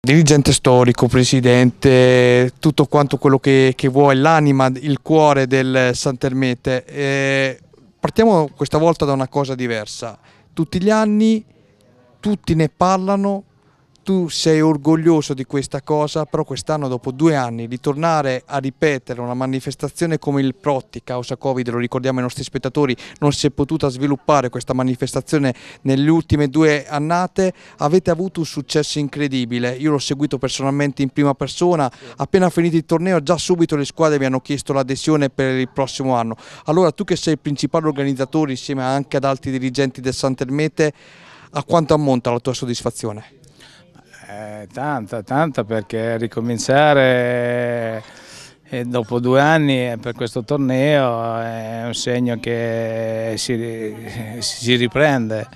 Dirigente storico, presidente, tutto quanto quello che, che vuoi, l'anima, il cuore del Sant'Ermete. Eh, partiamo questa volta da una cosa diversa. Tutti gli anni tutti ne parlano, tu sei orgoglioso di questa cosa, però quest'anno dopo due anni di tornare a ripetere una manifestazione come il Protti, causa Covid, lo ricordiamo ai nostri spettatori, non si è potuta sviluppare questa manifestazione nelle ultime due annate, avete avuto un successo incredibile, io l'ho seguito personalmente in prima persona, appena finito il torneo già subito le squadre mi hanno chiesto l'adesione per il prossimo anno, allora tu che sei il principale organizzatore insieme anche ad altri dirigenti del Sant'Ermete, a quanto ammonta la tua soddisfazione? Eh, tanta, tanta perché ricominciare eh, dopo due anni eh, per questo torneo è un segno che si, si riprende.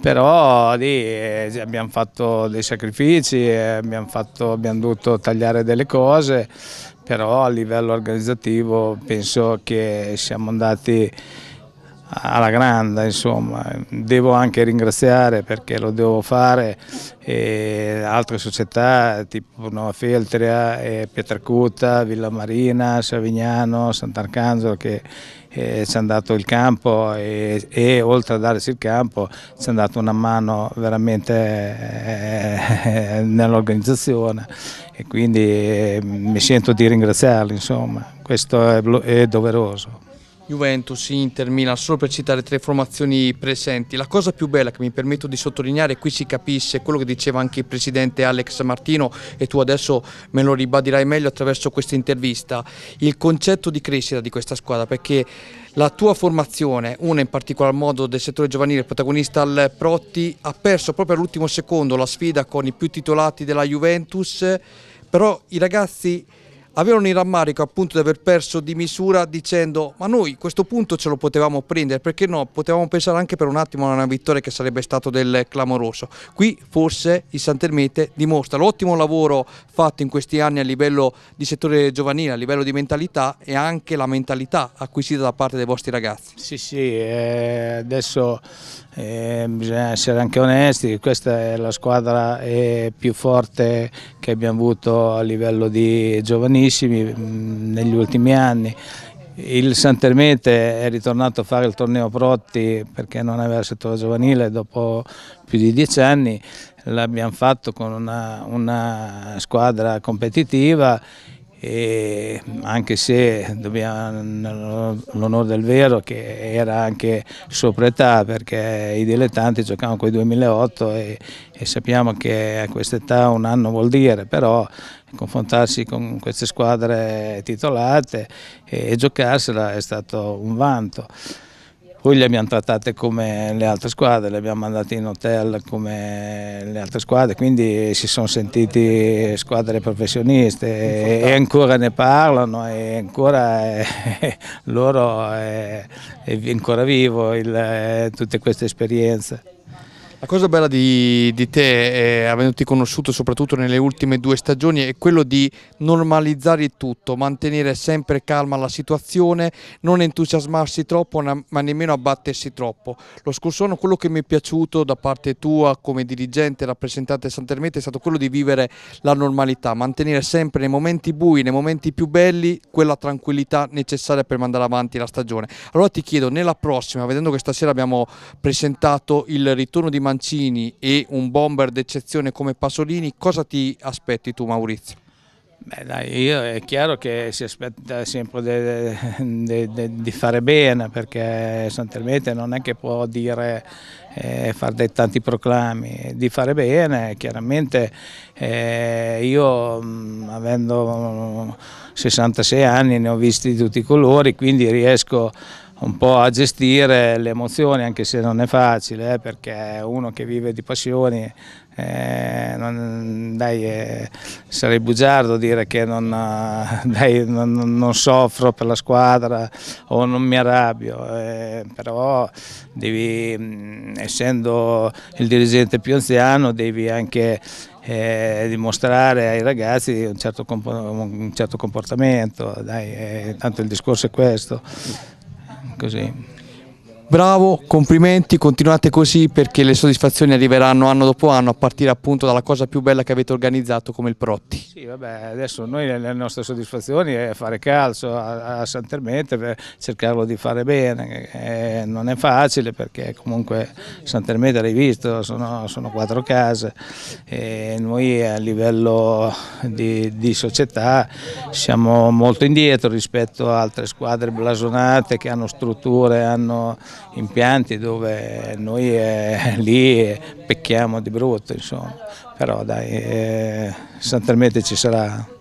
Però lì abbiamo fatto dei sacrifici, abbiamo, fatto, abbiamo dovuto tagliare delle cose, però a livello organizzativo penso che siamo andati alla grande insomma devo anche ringraziare perché lo devo fare altre società tipo Nuova Feltria, eh, Pietracuta, Villa Marina, Savignano, Sant'Arcangelo che eh, ci hanno dato il campo e, e, oltre a darsi il campo ci hanno dato una mano veramente eh, nell'organizzazione e quindi eh, mi sento di ringraziarli insomma questo è, è doveroso. Juventus, Inter, Milan, solo per citare tre formazioni presenti. La cosa più bella che mi permetto di sottolineare, qui si capisce quello che diceva anche il presidente Alex Martino e tu adesso me lo ribadirai meglio attraverso questa intervista, il concetto di crescita di questa squadra perché la tua formazione, una in particolar modo del settore giovanile, protagonista al Protti, ha perso proprio all'ultimo secondo la sfida con i più titolati della Juventus, però i ragazzi avevano il rammarico appunto di aver perso di misura dicendo ma noi questo punto ce lo potevamo prendere perché no potevamo pensare anche per un attimo a una vittoria che sarebbe stato del clamoroso qui forse il Sant'Ermete dimostra l'ottimo lavoro fatto in questi anni a livello di settore giovanile a livello di mentalità e anche la mentalità acquisita da parte dei vostri ragazzi sì sì eh, adesso eh, bisogna essere anche onesti questa è la squadra eh, più forte che abbiamo avuto a livello di giovanile benissimi mm, negli ultimi anni. Il Santermete è ritornato a fare il torneo Protti perché non aveva il settore giovanile dopo più di dieci anni, l'abbiamo fatto con una, una squadra competitiva e anche se dobbiamo l'onore del vero che era anche sopra età perché i dilettanti giocavano con i 2008 e, e sappiamo che a questa età un anno vuol dire però confrontarsi con queste squadre titolate e, e giocarsela è stato un vanto. Poi le abbiamo trattate come le altre squadre, le abbiamo mandate in hotel come le altre squadre, quindi si sono sentiti squadre professioniste e ancora ne parlano e ancora è, eh, loro è, eh, è ancora vivo il, eh, tutte queste esperienze. La cosa bella di, di te, eh, avendoti conosciuto soprattutto nelle ultime due stagioni, è quello di normalizzare il tutto, mantenere sempre calma la situazione, non entusiasmarsi troppo ma nemmeno abbattersi troppo. Lo scorso anno quello che mi è piaciuto da parte tua come dirigente rappresentante Sant'Ermete è stato quello di vivere la normalità, mantenere sempre nei momenti bui, nei momenti più belli, quella tranquillità necessaria per mandare avanti la stagione. Allora ti chiedo, nella prossima, vedendo che stasera abbiamo presentato il ritorno di Maria, Mancini e un bomber d'eccezione come Pasolini, cosa ti aspetti tu Maurizio? Beh, dai, io è chiaro che si aspetta sempre di fare bene perché Sant'Elmete non è che può dire eh, fare tanti proclami, di fare bene chiaramente eh, io mh, avendo 66 anni ne ho visti di tutti i colori quindi riesco a un po' a gestire le emozioni anche se non è facile eh, perché uno che vive di passioni eh, non, dai, eh, sarei bugiardo dire che non, eh, dai, non, non, soffro per la squadra o non mi arrabbio, eh, però devi, mm, essendo il dirigente più anziano devi anche eh, dimostrare ai ragazzi un certo, un certo comportamento, dai, eh, tanto il discorso è questo. que sí. Bravo, complimenti, continuate così perché le soddisfazioni arriveranno anno dopo anno a partire appunto dalla cosa più bella che avete organizzato come il Protti. Sì, vabbè, adesso noi le nostre soddisfazioni è fare calcio a, a Santermete per cercarlo di fare bene, eh, non è facile perché comunque Santermete l'hai visto, sono, sono, quattro case e noi a livello di, di società siamo molto indietro rispetto a altre squadre blasonate che hanno strutture, hanno impianti dove noi eh, lì eh, pecchiamo di brutto, insomma. però dai, eh, sostanzialmente ci sarà